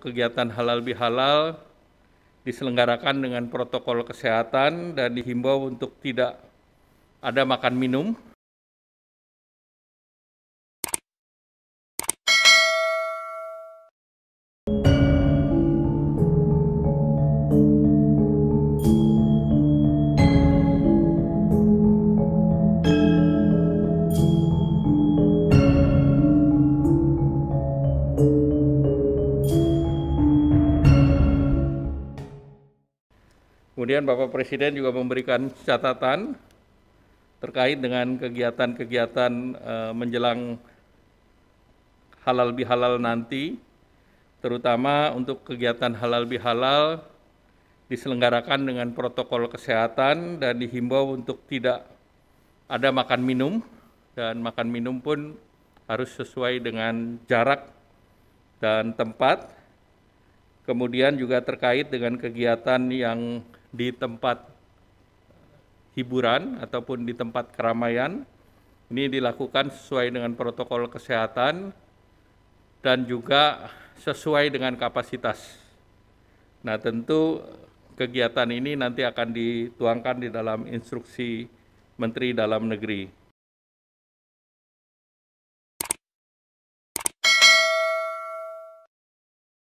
kegiatan halal bihalal diselenggarakan dengan protokol kesehatan dan dihimbau untuk tidak ada makan minum. thank you Kemudian Bapak Presiden juga memberikan catatan terkait dengan kegiatan-kegiatan e, menjelang halal bihalal nanti, terutama untuk kegiatan halal bihalal diselenggarakan dengan protokol kesehatan dan dihimbau untuk tidak ada makan minum dan makan minum pun harus sesuai dengan jarak dan tempat. Kemudian juga terkait dengan kegiatan yang di tempat hiburan ataupun di tempat keramaian. Ini dilakukan sesuai dengan protokol kesehatan dan juga sesuai dengan kapasitas. Nah, tentu kegiatan ini nanti akan dituangkan di dalam instruksi Menteri Dalam Negeri.